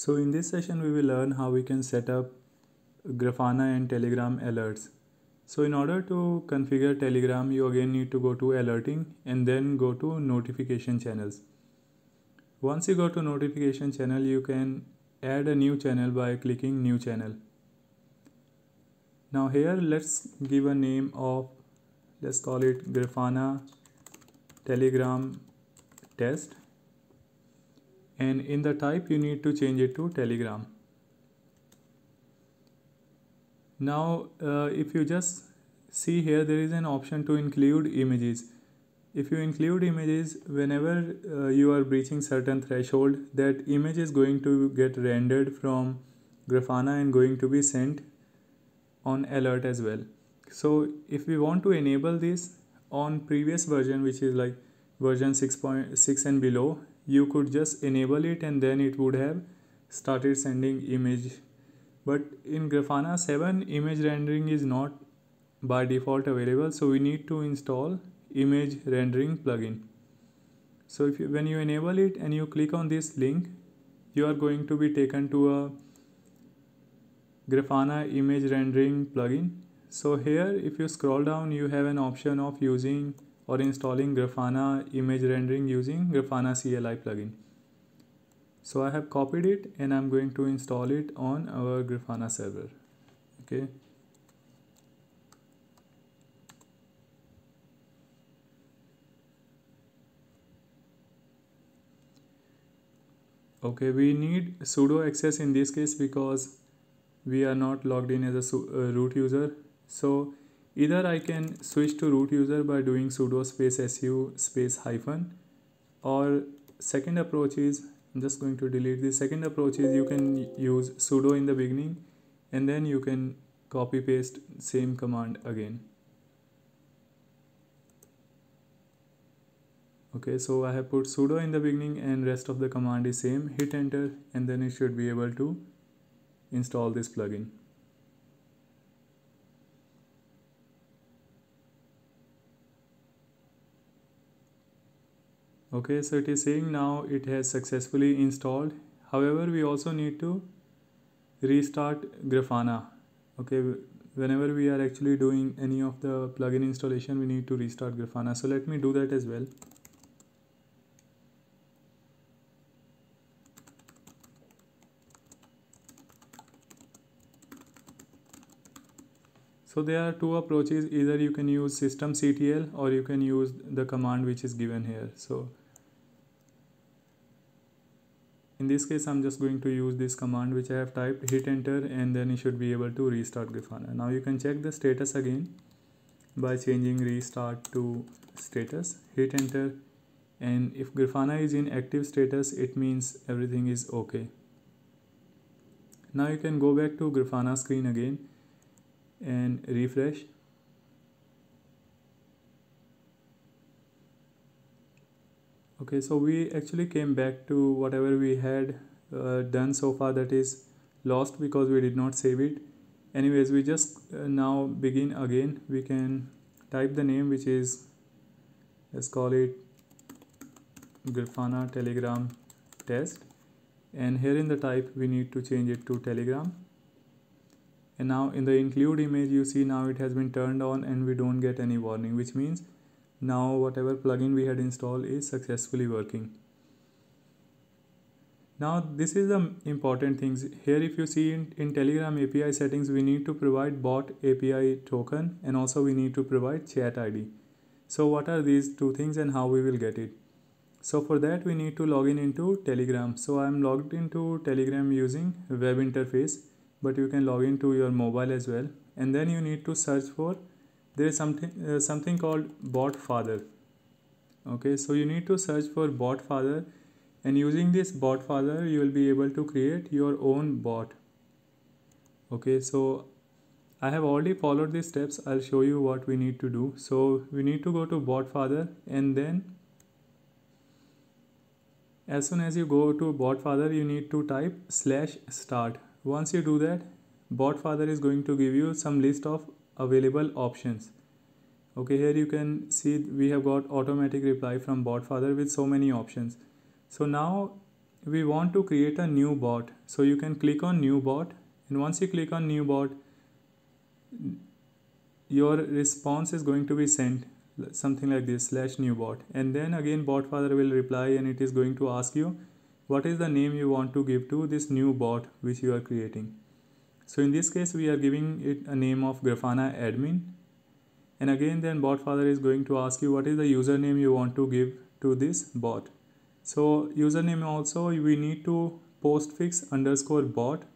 So in this session we will learn how we can set up Grafana and Telegram alerts. So in order to configure Telegram you again need to go to alerting and then go to notification channels. Once you go to notification channel you can add a new channel by clicking new channel. Now here let's give a name of let's call it Grafana Telegram test and in the type you need to change it to telegram now uh, if you just see here there is an option to include images if you include images whenever uh, you are breaching certain threshold that image is going to get rendered from grafana and going to be sent on alert as well so if we want to enable this on previous version which is like version 6.6 .6 and below you could just enable it and then it would have started sending image but in Grafana 7 image rendering is not by default available so we need to install image rendering plugin so if you, when you enable it and you click on this link you are going to be taken to a Grafana image rendering plugin so here if you scroll down you have an option of using or installing Grafana image rendering using Grafana CLI plugin. So I have copied it and I'm going to install it on our Grafana server. Okay. Okay, we need sudo access in this case because we are not logged in as a uh, root user. So Either I can switch to root user by doing sudo space su space hyphen or second approach is I'm just going to delete the second approach is you can use sudo in the beginning and then you can copy paste same command again. okay so I have put sudo in the beginning and rest of the command is same hit enter and then it should be able to install this plugin okay so it is saying now it has successfully installed however we also need to restart grafana okay whenever we are actually doing any of the plugin installation we need to restart grafana so let me do that as well So there are two approaches either you can use systemctl or you can use the command which is given here. So in this case i'm just going to use this command which i have typed hit enter and then you should be able to restart grafana now you can check the status again by changing restart to status hit enter and if grafana is in active status it means everything is okay now you can go back to grafana screen again and refresh okay so we actually came back to whatever we had uh, done so far that is lost because we did not save it anyways we just uh, now begin again we can type the name which is let's call it grafana telegram test and here in the type we need to change it to telegram and now in the include image you see now it has been turned on and we don't get any warning which means now whatever plugin we had installed is successfully working now this is the important things here if you see in, in telegram api settings we need to provide bot api token and also we need to provide chat id so what are these two things and how we will get it so for that we need to log in into telegram so i'm logged into telegram using web interface but you can log into your mobile as well and then you need to search for there is something uh, something called bot father okay so you need to search for bot father and using this bot father you will be able to create your own bot okay so I have already followed these steps I'll show you what we need to do so we need to go to bot father and then as soon as you go to bot father you need to type slash start once you do that bot father is going to give you some list of available options okay here you can see we have got automatic reply from botfather with so many options so now we want to create a new bot so you can click on new bot and once you click on new bot your response is going to be sent something like this slash new bot and then again botfather will reply and it is going to ask you what is the name you want to give to this new bot which you are creating so in this case, we are giving it a name of Grafana admin. And again, then botfather is going to ask you what is the username you want to give to this bot. So username also, we need to postfix underscore bot.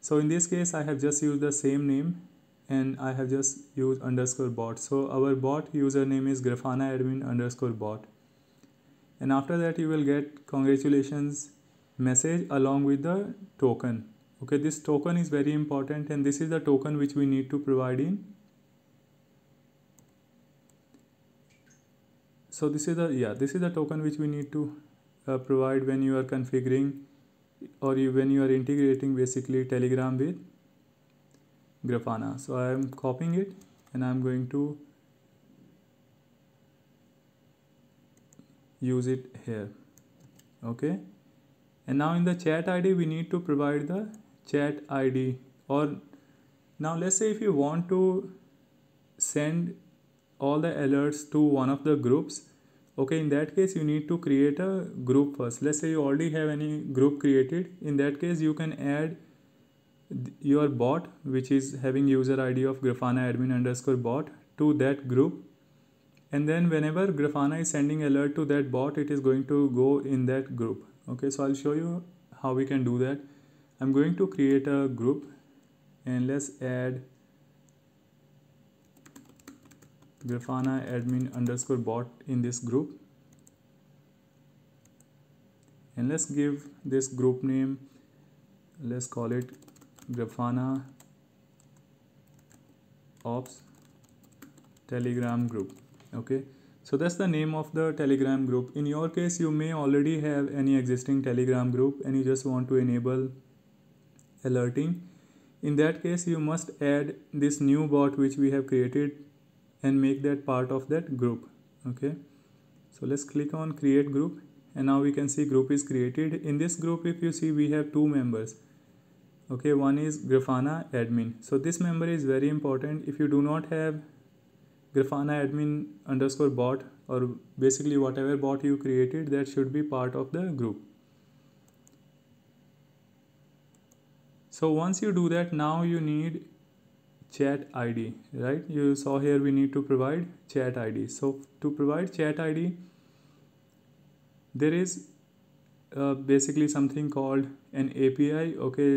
So in this case, I have just used the same name and I have just used underscore bot. So our bot username is Grafana admin underscore bot. And after that, you will get congratulations message along with the token okay this token is very important and this is the token which we need to provide in so this is the yeah this is the token which we need to uh, provide when you are configuring or you, when you are integrating basically telegram with grafana so i am copying it and i'm going to use it here okay and now in the chat id we need to provide the chat id or now let's say if you want to send all the alerts to one of the groups okay in that case you need to create a group first let's say you already have any group created in that case you can add your bot which is having user id of grafana admin underscore bot to that group and then whenever grafana is sending alert to that bot it is going to go in that group okay so i'll show you how we can do that I'm going to create a group and let's add grafana admin underscore bot in this group and let's give this group name let's call it grafana ops telegram group okay so that's the name of the telegram group in your case you may already have any existing telegram group and you just want to enable alerting. In that case, you must add this new bot which we have created and make that part of that group. Okay. So let's click on create group and now we can see group is created. In this group, if you see, we have two members. Okay, one is Grafana admin. So this member is very important. If you do not have Grafana admin underscore bot or basically whatever bot you created, that should be part of the group. so once you do that now you need chat id right you saw here we need to provide chat id so to provide chat id there is uh, basically something called an api okay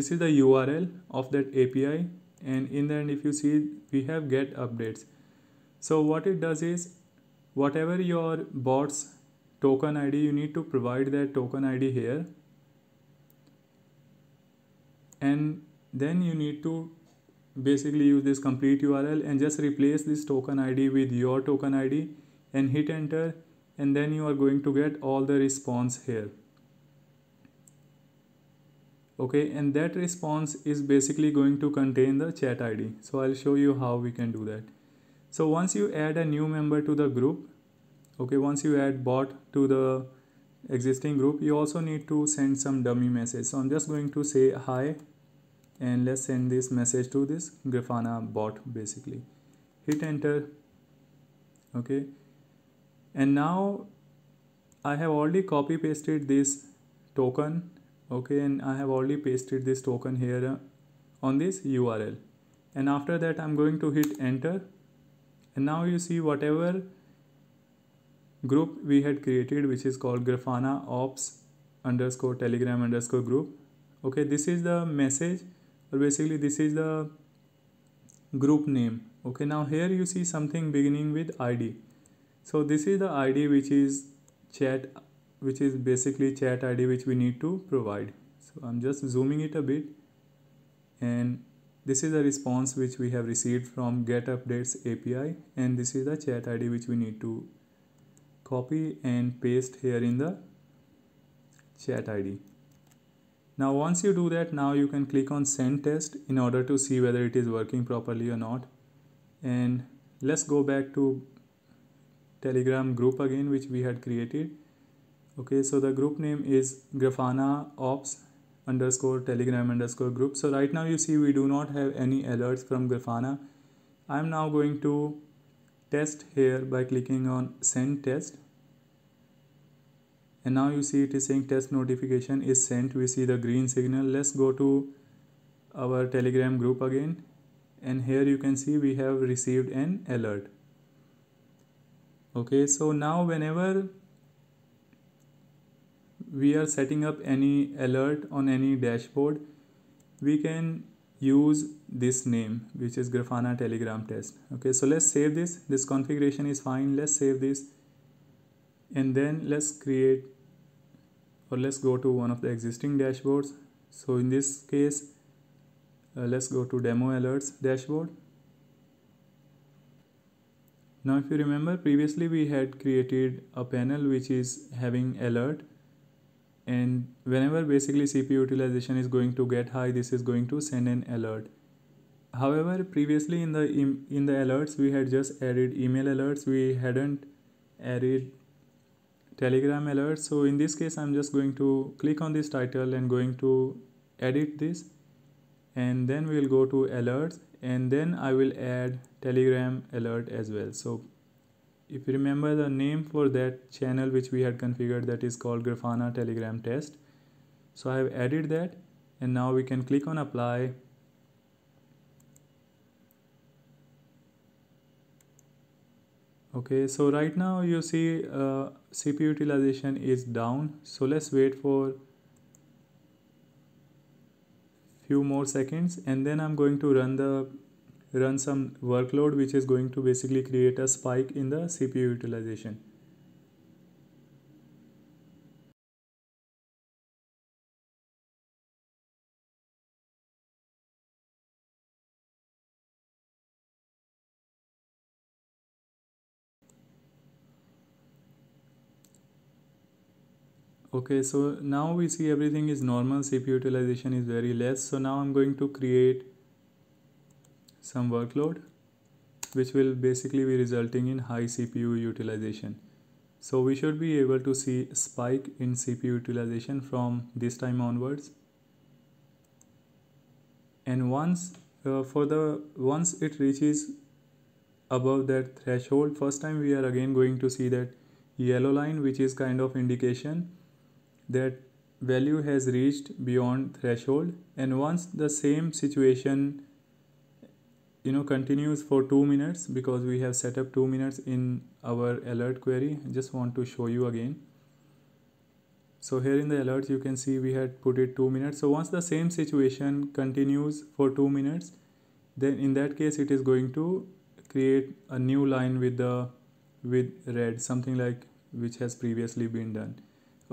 this is the url of that api and in the end if you see we have get updates so what it does is whatever your bots token id you need to provide that token id here and then you need to basically use this complete URL and just replace this token ID with your token ID and hit enter and then you are going to get all the response here okay and that response is basically going to contain the chat id so i'll show you how we can do that so once you add a new member to the group okay once you add bot to the existing group you also need to send some dummy message so i'm just going to say hi and let's send this message to this grafana bot basically hit enter okay and now i have already copy pasted this token okay and i have already pasted this token here on this url and after that i'm going to hit enter and now you see whatever group we had created which is called grafana ops underscore telegram underscore group okay this is the message or basically this is the group name okay now here you see something beginning with id so this is the id which is chat which is basically chat id which we need to provide so i'm just zooming it a bit and this is the response which we have received from get updates api and this is the chat id which we need to copy and paste here in the chat id now once you do that now you can click on send test in order to see whether it is working properly or not and let's go back to telegram group again which we had created okay so the group name is grafana ops underscore telegram underscore group so right now you see we do not have any alerts from grafana i'm now going to test here by clicking on send test and now you see it is saying test notification is sent we see the green signal let's go to our telegram group again and here you can see we have received an alert okay so now whenever we are setting up any alert on any dashboard we can use this name which is grafana telegram test okay so let's save this this configuration is fine let's save this and then let's create or let's go to one of the existing dashboards so in this case uh, let's go to demo alerts dashboard now if you remember previously we had created a panel which is having alert and whenever basically CPU utilization is going to get high this is going to send an alert however previously in the in the alerts we had just added email alerts we hadn't added telegram alerts so in this case i'm just going to click on this title and going to edit this and then we'll go to alerts and then i will add telegram alert as well so if you remember the name for that channel which we had configured that is called grafana telegram test so i have added that and now we can click on apply okay so right now you see uh, CPU utilization is down so let's wait for few more seconds and then I'm going to run the run some workload which is going to basically create a spike in the CPU utilization okay so now we see everything is normal CPU utilization is very less so now I'm going to create some workload which will basically be resulting in high CPU utilization so we should be able to see spike in CPU utilization from this time onwards and once uh, for the once it reaches above that threshold first time we are again going to see that yellow line which is kind of indication that value has reached beyond threshold and once the same situation you know continues for 2 minutes because we have set up 2 minutes in our alert query I just want to show you again so here in the alert you can see we had put it 2 minutes so once the same situation continues for 2 minutes then in that case it is going to create a new line with the with red something like which has previously been done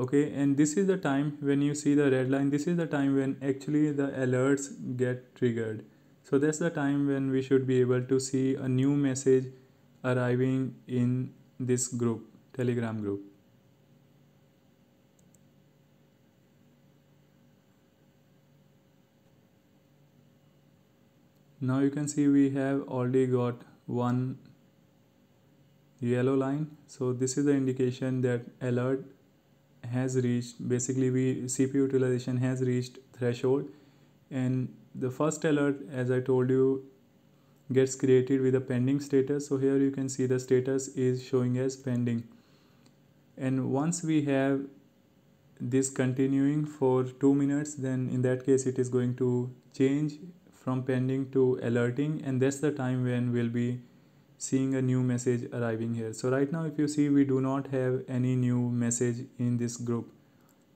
okay and this is the time when you see the red line this is the time when actually the alerts get triggered so that's the time when we should be able to see a new message arriving in this group telegram group now you can see we have already got one yellow line so this is the indication that alert has reached basically we CPU utilization has reached threshold and the first alert as I told you gets created with a pending status so here you can see the status is showing as pending and once we have this continuing for 2 minutes then in that case it is going to change from pending to alerting and that's the time when we'll be seeing a new message arriving here so right now if you see we do not have any new message in this group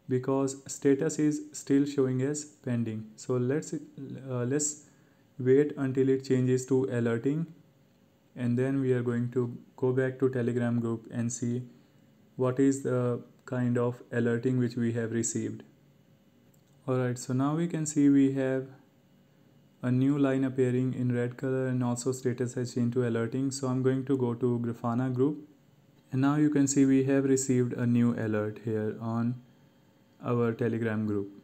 because status is still showing as pending so let's uh, let's wait until it changes to alerting and then we are going to go back to telegram group and see what is the kind of alerting which we have received alright so now we can see we have a new line appearing in red color and also status has changed to alerting. So I'm going to go to Grafana group and now you can see we have received a new alert here on our telegram group.